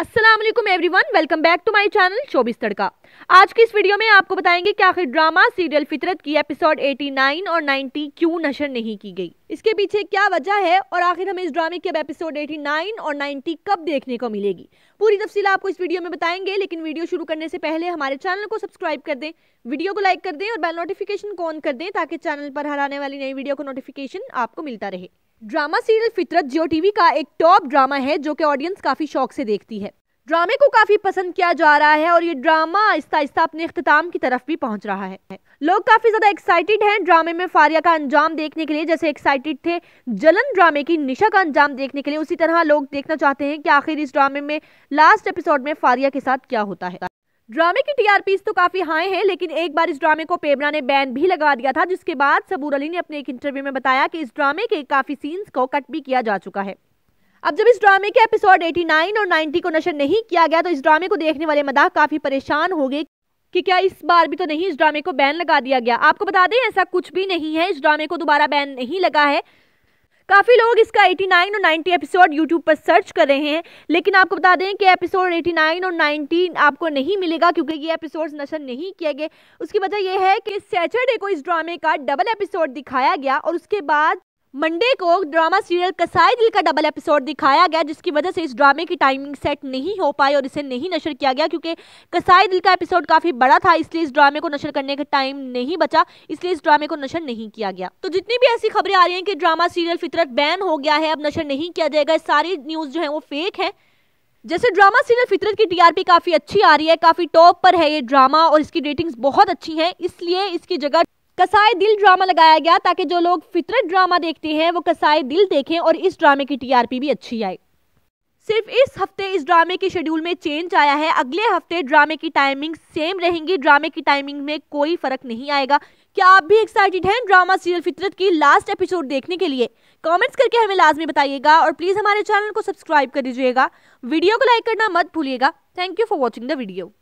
Aslam everyone welcome back to my channel चौबीस तड़का आज की इस वीडियो में आपको बताएंगे कि आखिर ड्रामा सीरियल फितरत की एपिसोड 89 और 90 क्यों नशर नहीं की गई इसके पीछे क्या वजह है और आखिर हमें इस ड्रामे की अब एपिसोड 89 और 90 कब देखने को मिलेगी पूरी तफसील आपको इस वीडियो में बताएंगे लेकिन वीडियो शुरू करने से पहले हमारे चैनल को सब्सक्राइब कर दें वीडियो को लाइक कर दें और बेल नोटिफिकेशन को ऑन कर दें ताकि चैनल पर हर आने वाली नई वीडियो का नोटिफिकेशन आपको मिलता रहे ड्रामा सीरियल फितरत जियो टीवी का एक टॉप ड्रामा है जो कि ऑडियंस काफ़ी शौक से देखती है ड्रामे को काफ़ी पसंद किया जा रहा है और ये ड्रामा आहिस्ता आहिस्ता अपने अख्ताम की तरफ भी पहुंच रहा है लोग काफ़ी ज़्यादा एक्साइटेड हैं ड्रामे में फारिया का अंजाम देखने के लिए जैसे एक्साइटेड थे जलन ड्रामे की निशा का अंजाम देखने के लिए उसी तरह लोग देखना चाहते हैं कि आखिर इस ड्रामे में लास्ट एपिसोड में फारिया के साथ क्या होता है ड्रामे की टीआरपीज तो काफ़ी हाई हैं लेकिन एक बार इस ड्रामे को पेबरा ने बैन भी लगा दिया था जिसके बाद सबूर अली ने अपने एक इंटरव्यू में बताया कि इस ड्रामे के काफ़ी सीन्स को कट भी किया जा चुका है अब जब इस ड्रामे के एपिसोड 89 और 90 को नशर नहीं किया गया तो इस ड्रामे को देखने वाले मदाह काफ़ी परेशान हो गए कि क्या इस बार भी तो नहीं इस ड्रामे को बैन लगा दिया गया आपको बता दें ऐसा कुछ भी नहीं है इस ड्रामे को दोबारा बैन नहीं लगा है काफ़ी लोग इसका 89 और 90 एपिसोड यूट्यूब पर सर्च कर रहे हैं लेकिन आपको बता दें कि एपिसोड 89 और 90 आपको नहीं मिलेगा क्योंकि ये एपिसोड नशर नहीं किए गए उसकी वजह यह है कि सैटरडे को इस ड्रामे का डबल एपिसोड दिखाया गया और उसके बाद मंडे को ड्रामा सीरियल कसाई दिल का डबल एपिसोड दिखाया गया जिसकी वजह से इस ड्रामे की टाइमिंग सेट नहीं हो पाई और इसे नहीं नशर किया गया क्योंकि कसाई दिल का एपिसोड काफ़ी बड़ा था इसलिए इस ड्रामे को नशर करने का टाइम नहीं बचा इसलिए इस ड्रामे को नशर नहीं किया गया तो जितनी भी ऐसी खबरें आ रही है कि ड्रामा सीरियल फितरत बैन हो गया है अब नशर नहीं किया जाएगा सारी न्यूज़ जो है वो फेक है जैसे ड्रामा सीरियल फितरत की टीआरपी काफ़ी अच्छी आ रही है काफ़ी टॉप पर है ये ड्रामा और इसकी रेटिंग्स बहुत अच्छी हैं इसलिए इसकी जगह कसाई दिल ड्रामा लगाया गया ताकि जो लोग फितरत ड्रामा देखते हैं वो कसाई दिल देखें और इस ड्रामे की टीआरपी भी अच्छी आए सिर्फ इस हफ्ते इस ड्रामे के शेड्यूल में चेंज आया है अगले हफ्ते ड्रामे की टाइमिंग सेम रहेंगी ड्रामे की टाइमिंग में कोई फर्क नहीं आएगा क्या आप भी एक्साइटेड हैं ड्रामा सीरियल फितरत की लास्ट एपिसोड देखने के लिए कमेंट्स करके हमें लाजमी बताइएगा और प्लीज़ हमारे चैनल को सब्सक्राइब कर दीजिएगा वीडियो को लाइक करना मत भूलिएगा thank you for watching the video